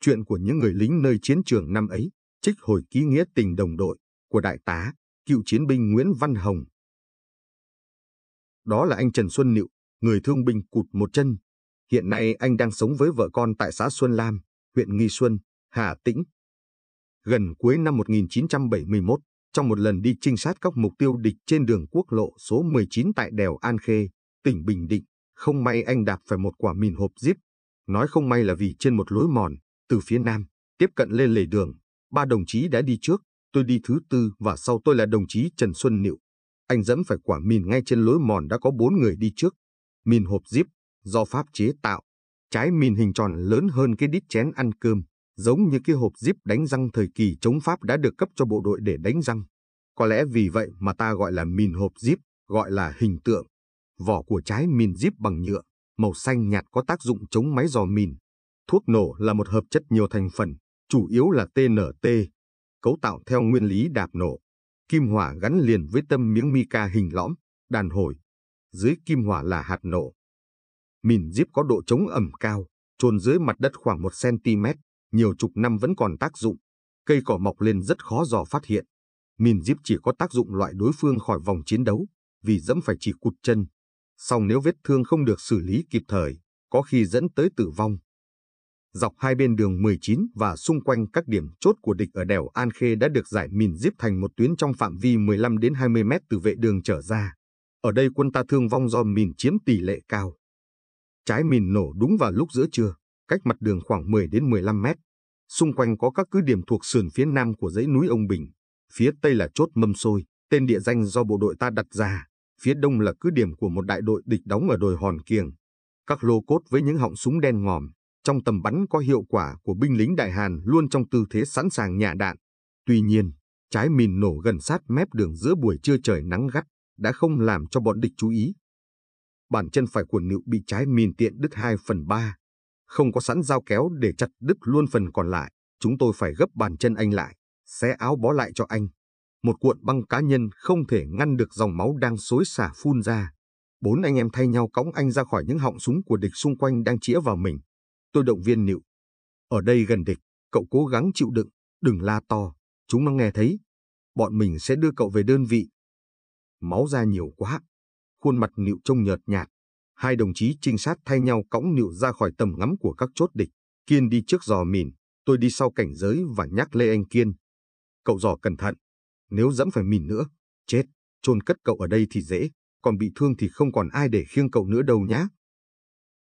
Chuyện của những người lính nơi chiến trường năm ấy, trích hồi ký nghĩa tình đồng đội của đại tá, cựu chiến binh Nguyễn Văn Hồng. Đó là anh Trần Xuân Nịu, người thương binh cụt một chân. Hiện nay anh đang sống với vợ con tại xã Xuân Lam, huyện Nghi Xuân, Hà Tĩnh. Gần cuối năm 1971, trong một lần đi trinh sát các mục tiêu địch trên đường quốc lộ số 19 tại đèo An Khê, tỉnh Bình Định, không may anh đạp phải một quả mìn hộp díp. Nói không may là vì trên một lối mòn, từ phía nam, tiếp cận lên lề đường. Ba đồng chí đã đi trước, tôi đi thứ tư và sau tôi là đồng chí Trần Xuân Nịu. Anh dẫm phải quả mìn ngay trên lối mòn đã có bốn người đi trước. Mìn hộp díp, do Pháp chế tạo. Trái mìn hình tròn lớn hơn cái đít chén ăn cơm, giống như cái hộp díp đánh răng thời kỳ chống Pháp đã được cấp cho bộ đội để đánh răng. Có lẽ vì vậy mà ta gọi là mìn hộp díp, gọi là hình tượng. Vỏ của trái mìn díp bằng nhựa, màu xanh nhạt có tác dụng chống máy dò mìn, Thuốc nổ là một hợp chất nhiều thành phần, chủ yếu là TNT, cấu tạo theo nguyên lý đạp nổ. Kim hỏa gắn liền với tâm miếng mica hình lõm, đàn hồi. Dưới kim hỏa là hạt nổ. Mìn díp có độ chống ẩm cao, trôn dưới mặt đất khoảng 1 cm, nhiều chục năm vẫn còn tác dụng. Cây cỏ mọc lên rất khó dò phát hiện. Mìn díp chỉ có tác dụng loại đối phương khỏi vòng chiến đấu, vì dẫm phải chỉ cụt chân. Song nếu vết thương không được xử lý kịp thời, có khi dẫn tới tử vong dọc hai bên đường 19 và xung quanh các điểm chốt của địch ở đèo An Khê đã được giải mìn díp thành một tuyến trong phạm vi 15 đến 20 mét từ vệ đường trở ra. Ở đây quân ta thương vong do mìn chiếm tỷ lệ cao. Trái mìn nổ đúng vào lúc giữa trưa, cách mặt đường khoảng 10 đến 15 mét. Xung quanh có các cứ điểm thuộc sườn phía nam của dãy núi Ông Bình, phía tây là chốt Mâm Sôi, tên địa danh do bộ đội ta đặt ra, phía đông là cứ điểm của một đại đội địch đóng ở đồi Hòn Kiềng. Các lô cốt với những họng súng đen ngòm, trong tầm bắn có hiệu quả của binh lính Đại Hàn luôn trong tư thế sẵn sàng nhả đạn. Tuy nhiên, trái mìn nổ gần sát mép đường giữa buổi trưa trời nắng gắt đã không làm cho bọn địch chú ý. Bàn chân phải của Nữu bị trái mìn tiện đứt 2 phần 3. Không có sẵn dao kéo để chặt đứt luôn phần còn lại, chúng tôi phải gấp bàn chân anh lại, xé áo bó lại cho anh. Một cuộn băng cá nhân không thể ngăn được dòng máu đang xối xả phun ra. Bốn anh em thay nhau cõng anh ra khỏi những họng súng của địch xung quanh đang chĩa vào mình. Tôi động viên nịu. Ở đây gần địch, cậu cố gắng chịu đựng, đừng la to, chúng nó nghe thấy. Bọn mình sẽ đưa cậu về đơn vị. Máu ra nhiều quá. Khuôn mặt nịu trông nhợt nhạt. Hai đồng chí trinh sát thay nhau cõng nịu ra khỏi tầm ngắm của các chốt địch. Kiên đi trước giò mìn, tôi đi sau cảnh giới và nhắc Lê Anh Kiên. Cậu giò cẩn thận, nếu dẫm phải mìn nữa, chết, chôn cất cậu ở đây thì dễ, còn bị thương thì không còn ai để khiêng cậu nữa đâu nhá.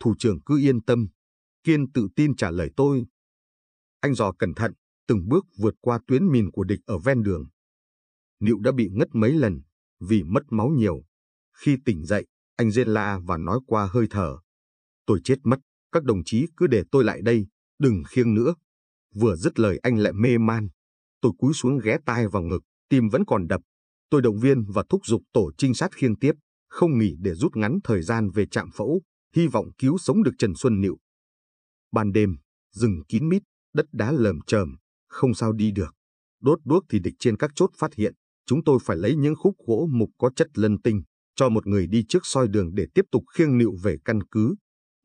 Thủ trưởng cứ yên tâm, Kiên tự tin trả lời tôi. Anh dò cẩn thận, từng bước vượt qua tuyến mìn của địch ở ven đường. Niệu đã bị ngất mấy lần, vì mất máu nhiều. Khi tỉnh dậy, anh rên la và nói qua hơi thở. Tôi chết mất, các đồng chí cứ để tôi lại đây, đừng khiêng nữa. Vừa dứt lời anh lại mê man. Tôi cúi xuống ghé tai vào ngực, tim vẫn còn đập. Tôi động viên và thúc giục tổ trinh sát khiêng tiếp, không nghỉ để rút ngắn thời gian về trạm phẫu, hy vọng cứu sống được Trần Xuân Niệu. Ban đêm, rừng kín mít, đất đá lởm chởm, không sao đi được. Đốt đuốc thì địch trên các chốt phát hiện, chúng tôi phải lấy những khúc gỗ mục có chất lân tinh, cho một người đi trước soi đường để tiếp tục khiêng nịu về căn cứ.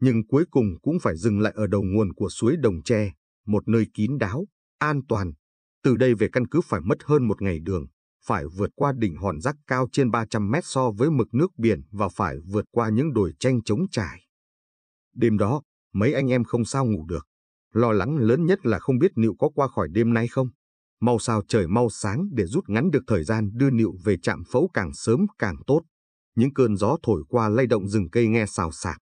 Nhưng cuối cùng cũng phải dừng lại ở đầu nguồn của suối Đồng Tre, một nơi kín đáo, an toàn. Từ đây về căn cứ phải mất hơn một ngày đường, phải vượt qua đỉnh hòn rác cao trên 300 mét so với mực nước biển và phải vượt qua những đồi tranh chống trải. Đêm đó, mấy anh em không sao ngủ được. Lo lắng lớn nhất là không biết Nịu có qua khỏi đêm nay không. Mau sao trời mau sáng để rút ngắn được thời gian đưa Nịu về trạm phẫu càng sớm càng tốt. Những cơn gió thổi qua lay động rừng cây nghe xào xạc.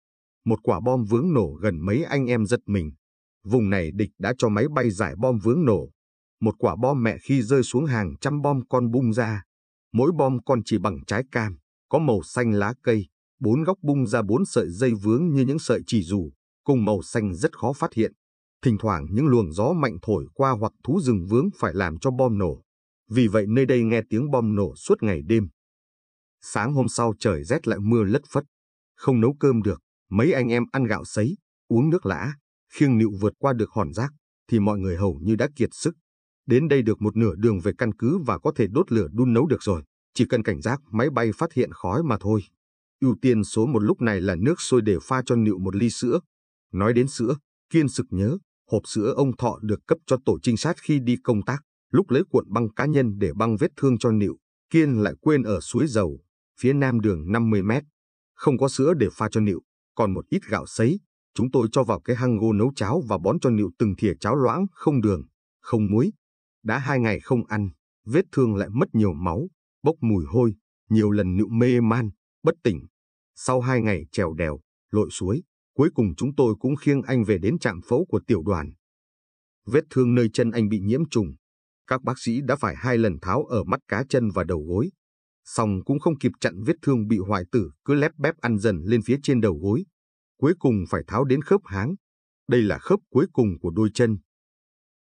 Một quả bom vướng nổ gần mấy anh em giật mình. Vùng này địch đã cho máy bay giải bom vướng nổ. Một quả bom mẹ khi rơi xuống hàng trăm bom con bung ra. Mỗi bom con chỉ bằng trái cam, có màu xanh lá cây, bốn góc bung ra bốn sợi dây vướng như những sợi chỉ dù cùng màu xanh rất khó phát hiện. Thỉnh thoảng những luồng gió mạnh thổi qua hoặc thú rừng vướng phải làm cho bom nổ. Vì vậy nơi đây nghe tiếng bom nổ suốt ngày đêm. Sáng hôm sau trời rét lại mưa lất phất. Không nấu cơm được, mấy anh em ăn gạo sấy, uống nước lã, khiêng nịu vượt qua được hòn rác, thì mọi người hầu như đã kiệt sức. Đến đây được một nửa đường về căn cứ và có thể đốt lửa đun nấu được rồi, chỉ cần cảnh giác máy bay phát hiện khói mà thôi. Ưu tiên số một lúc này là nước sôi để pha cho nịu một ly sữa, Nói đến sữa, Kiên sực nhớ, hộp sữa ông Thọ được cấp cho tổ trinh sát khi đi công tác, lúc lấy cuộn băng cá nhân để băng vết thương cho Nịu, Kiên lại quên ở suối dầu, phía nam đường 50 mét. Không có sữa để pha cho Nịu, còn một ít gạo sấy, chúng tôi cho vào cái hang ngô nấu cháo và bón cho Nịu từng thìa cháo loãng, không đường, không muối. Đã hai ngày không ăn, vết thương lại mất nhiều máu, bốc mùi hôi, nhiều lần Nịu mê man, bất tỉnh. Sau hai ngày trèo đèo, lội suối, Cuối cùng chúng tôi cũng khiêng anh về đến trạm phẫu của tiểu đoàn. Vết thương nơi chân anh bị nhiễm trùng. Các bác sĩ đã phải hai lần tháo ở mắt cá chân và đầu gối. Xong cũng không kịp chặn vết thương bị hoại tử cứ lép bép ăn dần lên phía trên đầu gối. Cuối cùng phải tháo đến khớp háng. Đây là khớp cuối cùng của đôi chân.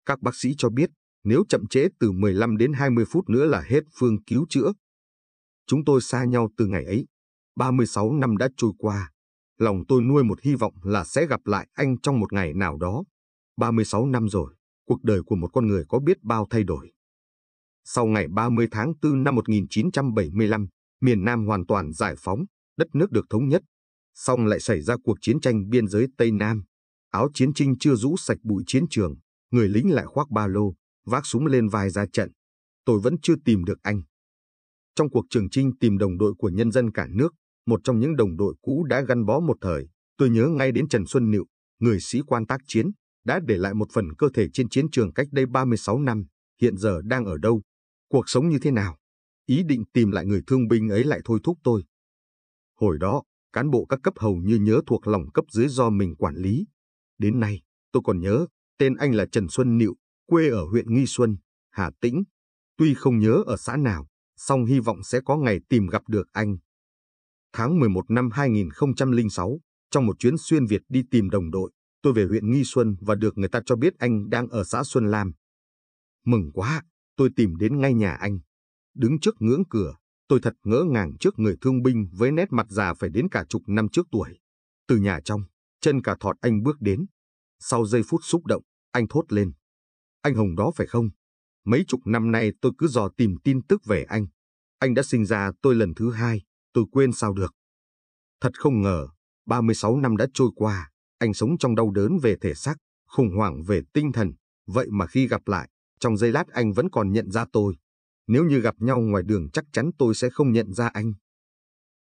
Các bác sĩ cho biết nếu chậm trễ từ 15 đến 20 phút nữa là hết phương cứu chữa. Chúng tôi xa nhau từ ngày ấy. 36 năm đã trôi qua lòng tôi nuôi một hy vọng là sẽ gặp lại anh trong một ngày nào đó. 36 năm rồi, cuộc đời của một con người có biết bao thay đổi. Sau ngày 30 tháng 4 năm 1975, miền Nam hoàn toàn giải phóng, đất nước được thống nhất. Xong lại xảy ra cuộc chiến tranh biên giới Tây Nam. Áo chiến trinh chưa rũ sạch bụi chiến trường, người lính lại khoác ba lô, vác súng lên vai ra trận. Tôi vẫn chưa tìm được anh. Trong cuộc trường trinh tìm đồng đội của nhân dân cả nước, một trong những đồng đội cũ đã gắn bó một thời, tôi nhớ ngay đến Trần Xuân Nịu, người sĩ quan tác chiến, đã để lại một phần cơ thể trên chiến trường cách đây 36 năm, hiện giờ đang ở đâu, cuộc sống như thế nào. Ý định tìm lại người thương binh ấy lại thôi thúc tôi. Hồi đó, cán bộ các cấp hầu như nhớ thuộc lòng cấp dưới do mình quản lý. Đến nay, tôi còn nhớ, tên anh là Trần Xuân Nịu, quê ở huyện Nghi Xuân, Hà Tĩnh. Tuy không nhớ ở xã nào, song hy vọng sẽ có ngày tìm gặp được anh. Tháng 11 năm 2006, trong một chuyến xuyên Việt đi tìm đồng đội, tôi về huyện Nghi Xuân và được người ta cho biết anh đang ở xã Xuân Lam. Mừng quá, tôi tìm đến ngay nhà anh. Đứng trước ngưỡng cửa, tôi thật ngỡ ngàng trước người thương binh với nét mặt già phải đến cả chục năm trước tuổi. Từ nhà trong, chân cả thọt anh bước đến. Sau giây phút xúc động, anh thốt lên. Anh Hồng đó phải không? Mấy chục năm nay tôi cứ dò tìm tin tức về anh. Anh đã sinh ra tôi lần thứ hai, tôi quên sao được. Thật không ngờ, 36 năm đã trôi qua, anh sống trong đau đớn về thể xác, khủng hoảng về tinh thần, vậy mà khi gặp lại, trong giây lát anh vẫn còn nhận ra tôi. Nếu như gặp nhau ngoài đường chắc chắn tôi sẽ không nhận ra anh.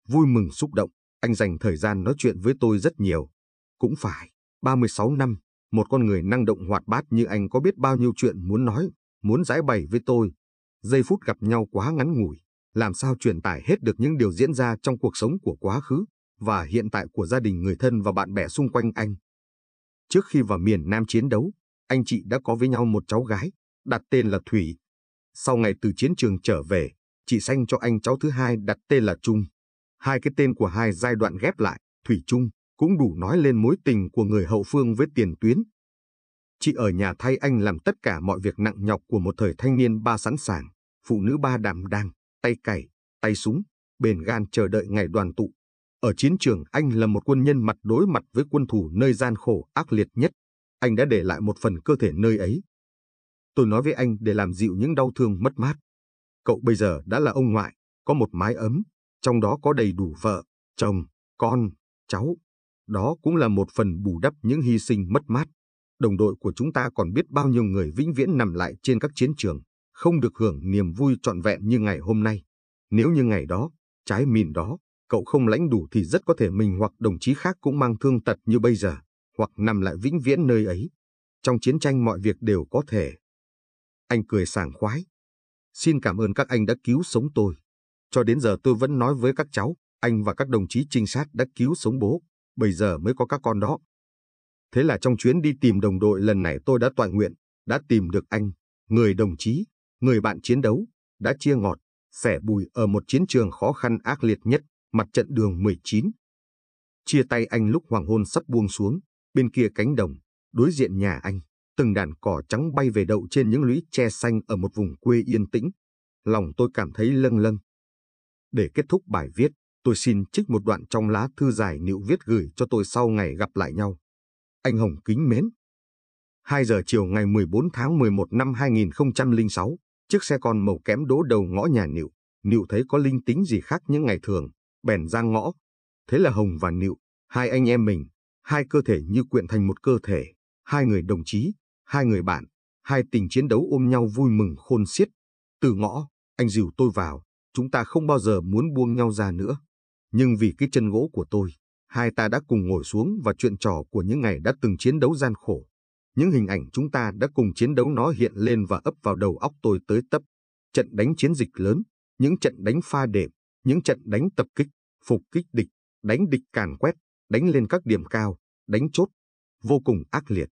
Vui mừng xúc động, anh dành thời gian nói chuyện với tôi rất nhiều. Cũng phải, 36 năm, một con người năng động hoạt bát như anh có biết bao nhiêu chuyện muốn nói, muốn giải bày với tôi. Giây phút gặp nhau quá ngắn ngủi, làm sao truyền tải hết được những điều diễn ra trong cuộc sống của quá khứ và hiện tại của gia đình người thân và bạn bè xung quanh anh. Trước khi vào miền Nam chiến đấu, anh chị đã có với nhau một cháu gái, đặt tên là Thủy. Sau ngày từ chiến trường trở về, chị sanh cho anh cháu thứ hai đặt tên là Trung. Hai cái tên của hai giai đoạn ghép lại, Thủy Trung, cũng đủ nói lên mối tình của người hậu phương với tiền tuyến. Chị ở nhà thay anh làm tất cả mọi việc nặng nhọc của một thời thanh niên ba sẵn sàng, phụ nữ ba đảm đang, tay cày, tay súng, bền gan chờ đợi ngày đoàn tụ. Ở chiến trường anh là một quân nhân mặt đối mặt với quân thủ nơi gian khổ ác liệt nhất. Anh đã để lại một phần cơ thể nơi ấy. Tôi nói với anh để làm dịu những đau thương mất mát. Cậu bây giờ đã là ông ngoại, có một mái ấm, trong đó có đầy đủ vợ, chồng, con, cháu. Đó cũng là một phần bù đắp những hy sinh mất mát. Đồng đội của chúng ta còn biết bao nhiêu người vĩnh viễn nằm lại trên các chiến trường không được hưởng niềm vui trọn vẹn như ngày hôm nay. Nếu như ngày đó, trái mìn đó, cậu không lãnh đủ thì rất có thể mình hoặc đồng chí khác cũng mang thương tật như bây giờ, hoặc nằm lại vĩnh viễn nơi ấy. Trong chiến tranh mọi việc đều có thể. Anh cười sảng khoái. Xin cảm ơn các anh đã cứu sống tôi. Cho đến giờ tôi vẫn nói với các cháu, anh và các đồng chí trinh sát đã cứu sống bố, bây giờ mới có các con đó. Thế là trong chuyến đi tìm đồng đội lần này tôi đã toàn nguyện, đã tìm được anh, người đồng chí, người bạn chiến đấu, đã chia ngọt, sẻ bùi ở một chiến trường khó khăn ác liệt nhất, mặt trận đường 19. Chia tay anh lúc hoàng hôn sắp buông xuống, bên kia cánh đồng, đối diện nhà anh, từng đàn cỏ trắng bay về đậu trên những lũy tre xanh ở một vùng quê yên tĩnh. Lòng tôi cảm thấy lâng lâng. Để kết thúc bài viết, tôi xin trích một đoạn trong lá thư dài nịu viết gửi cho tôi sau ngày gặp lại nhau. Anh Hồng kính mến. 2 giờ chiều ngày 14 tháng 11 năm 2006, Chiếc xe con màu kém đỗ đầu ngõ nhà Nịu. Nịu thấy có linh tính gì khác những ngày thường, bèn ra ngõ. Thế là Hồng và Nịu, hai anh em mình, hai cơ thể như quyện thành một cơ thể, hai người đồng chí, hai người bạn, hai tình chiến đấu ôm nhau vui mừng khôn xiết. Từ ngõ, anh dìu tôi vào, chúng ta không bao giờ muốn buông nhau ra nữa. Nhưng vì cái chân gỗ của tôi, hai ta đã cùng ngồi xuống và chuyện trò của những ngày đã từng chiến đấu gian khổ. Những hình ảnh chúng ta đã cùng chiến đấu nó hiện lên và ấp vào đầu óc tôi tới tấp. Trận đánh chiến dịch lớn, những trận đánh pha đệm, những trận đánh tập kích, phục kích địch, đánh địch càn quét, đánh lên các điểm cao, đánh chốt, vô cùng ác liệt.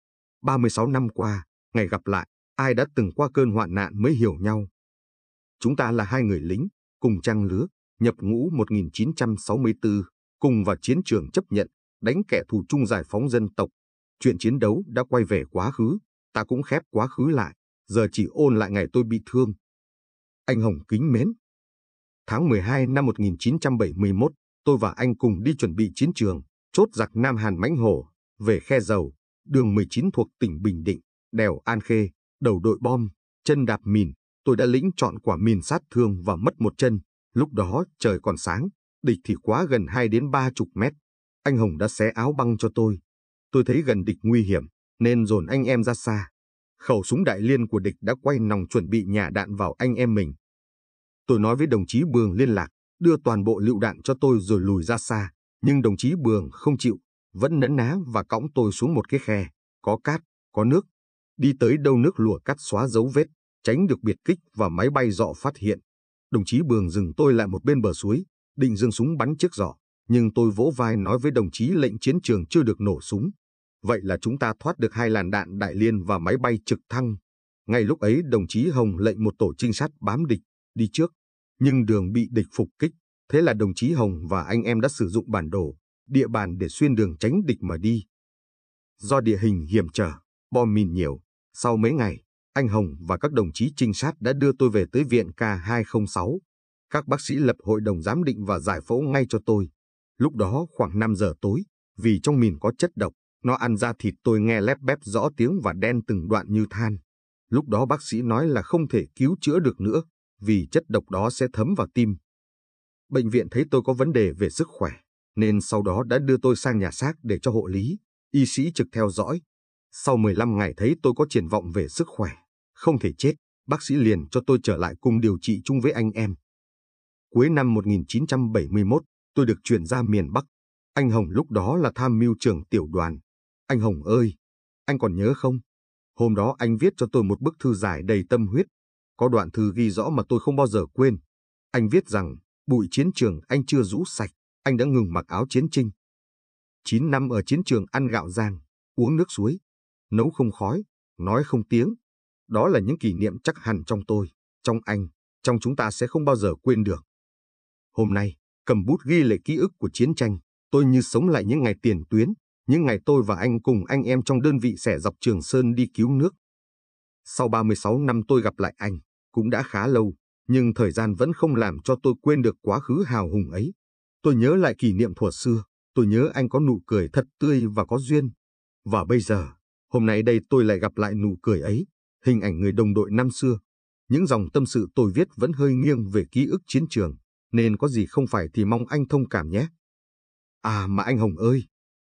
36 năm qua, ngày gặp lại, ai đã từng qua cơn hoạn nạn mới hiểu nhau. Chúng ta là hai người lính, cùng trang lứa, nhập ngũ 1964, cùng vào chiến trường chấp nhận, đánh kẻ thù chung giải phóng dân tộc, Chuyện chiến đấu đã quay về quá khứ, ta cũng khép quá khứ lại, giờ chỉ ôn lại ngày tôi bị thương. Anh Hồng kính mến. Tháng 12 năm 1971, tôi và anh cùng đi chuẩn bị chiến trường, chốt giặc Nam Hàn Mãnh hồ, về Khe Dầu, đường 19 thuộc tỉnh Bình Định, đèo An Khê, đầu đội bom, chân đạp mìn, tôi đã lĩnh chọn quả mìn sát thương và mất một chân. Lúc đó trời còn sáng, địch thì quá gần 2 đến 3 chục mét. Anh Hồng đã xé áo băng cho tôi, Tôi thấy gần địch nguy hiểm, nên dồn anh em ra xa. Khẩu súng đại liên của địch đã quay nòng chuẩn bị nhả đạn vào anh em mình. Tôi nói với đồng chí Bường liên lạc, đưa toàn bộ lựu đạn cho tôi rồi lùi ra xa. Nhưng đồng chí Bường không chịu, vẫn nấn ná và cõng tôi xuống một cái khe, có cát, có nước. Đi tới đâu nước lùa cắt xóa dấu vết, tránh được biệt kích và máy bay dọ phát hiện. Đồng chí Bường dừng tôi lại một bên bờ suối, định dừng súng bắn chiếc dọ nhưng tôi vỗ vai nói với đồng chí lệnh chiến trường chưa được nổ súng, Vậy là chúng ta thoát được hai làn đạn đại liên và máy bay trực thăng. Ngay lúc ấy đồng chí Hồng lệnh một tổ trinh sát bám địch, đi trước. Nhưng đường bị địch phục kích, thế là đồng chí Hồng và anh em đã sử dụng bản đồ, địa bàn để xuyên đường tránh địch mà đi. Do địa hình hiểm trở, bom mìn nhiều, sau mấy ngày, anh Hồng và các đồng chí trinh sát đã đưa tôi về tới viện K206. Các bác sĩ lập hội đồng giám định và giải phẫu ngay cho tôi. Lúc đó khoảng 5 giờ tối, vì trong mìn có chất độc, nó ăn ra thịt tôi nghe lép bép rõ tiếng và đen từng đoạn như than. Lúc đó bác sĩ nói là không thể cứu chữa được nữa, vì chất độc đó sẽ thấm vào tim. Bệnh viện thấy tôi có vấn đề về sức khỏe, nên sau đó đã đưa tôi sang nhà xác để cho hộ lý, y sĩ trực theo dõi. Sau 15 ngày thấy tôi có triển vọng về sức khỏe, không thể chết, bác sĩ liền cho tôi trở lại cùng điều trị chung với anh em. Cuối năm 1971, tôi được chuyển ra miền Bắc. Anh Hồng lúc đó là tham mưu trưởng tiểu đoàn, anh Hồng ơi, anh còn nhớ không? Hôm đó anh viết cho tôi một bức thư dài đầy tâm huyết. Có đoạn thư ghi rõ mà tôi không bao giờ quên. Anh viết rằng, bụi chiến trường anh chưa rũ sạch, anh đã ngừng mặc áo chiến trinh. Chín năm ở chiến trường ăn gạo giang, uống nước suối, nấu không khói, nói không tiếng. Đó là những kỷ niệm chắc hẳn trong tôi, trong anh, trong chúng ta sẽ không bao giờ quên được. Hôm nay, cầm bút ghi lại ký ức của chiến tranh, tôi như sống lại những ngày tiền tuyến, những ngày tôi và anh cùng anh em trong đơn vị xẻ dọc Trường Sơn đi cứu nước. Sau 36 năm tôi gặp lại anh, cũng đã khá lâu, nhưng thời gian vẫn không làm cho tôi quên được quá khứ hào hùng ấy. Tôi nhớ lại kỷ niệm thuở xưa, tôi nhớ anh có nụ cười thật tươi và có duyên. Và bây giờ, hôm nay đây tôi lại gặp lại nụ cười ấy, hình ảnh người đồng đội năm xưa. Những dòng tâm sự tôi viết vẫn hơi nghiêng về ký ức chiến trường, nên có gì không phải thì mong anh thông cảm nhé. À mà anh Hồng ơi,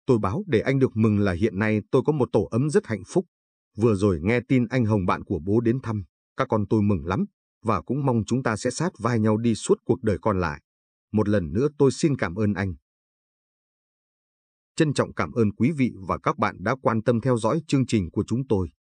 Tôi báo để anh được mừng là hiện nay tôi có một tổ ấm rất hạnh phúc. Vừa rồi nghe tin anh Hồng bạn của bố đến thăm, các con tôi mừng lắm, và cũng mong chúng ta sẽ sát vai nhau đi suốt cuộc đời còn lại. Một lần nữa tôi xin cảm ơn anh. Trân trọng cảm ơn quý vị và các bạn đã quan tâm theo dõi chương trình của chúng tôi.